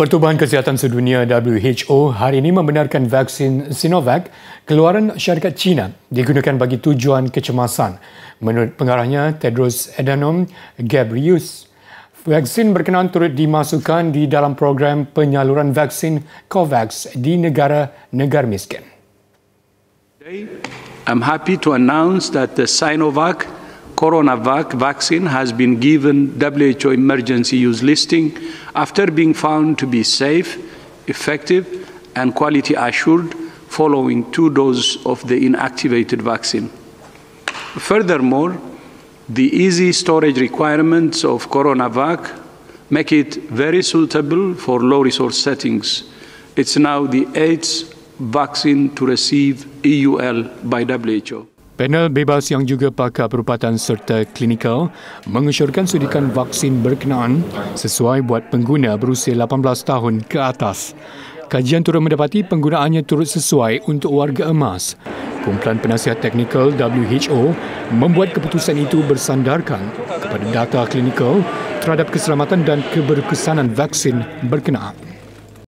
Pertubuhan Kesihatan Sedunia WHO hari ini membenarkan vaksin Sinovac keluaran syarikat China digunakan bagi tujuan kecemasan. Menurut pengarahnya Tedros Adhanom Ghebreyesus, vaksin berkenaan turut dimasukkan di dalam program penyaluran vaksin COVAX di negara-negara miskin. Today, I'm happy to announce that the Sinovac CoronaVac vaccine has been given WHO emergency use listing after being found to be safe, effective, and quality assured following two doses of the inactivated vaccine. Furthermore, the easy storage requirements of CoronaVac make it very suitable for low resource settings. It's now the eighth vaccine to receive EUL by WHO. Panel bebas yang juga pakar perubatan serta klinikal mengesyorkan sudikan vaksin berkenaan sesuai buat pengguna berusia 18 tahun ke atas. Kajian turut mendapati penggunaannya turut sesuai untuk warga emas. Kumpulan Penasihat Teknikal WHO membuat keputusan itu bersandarkan kepada data klinikal terhadap keselamatan dan keberkesanan vaksin berkenaan.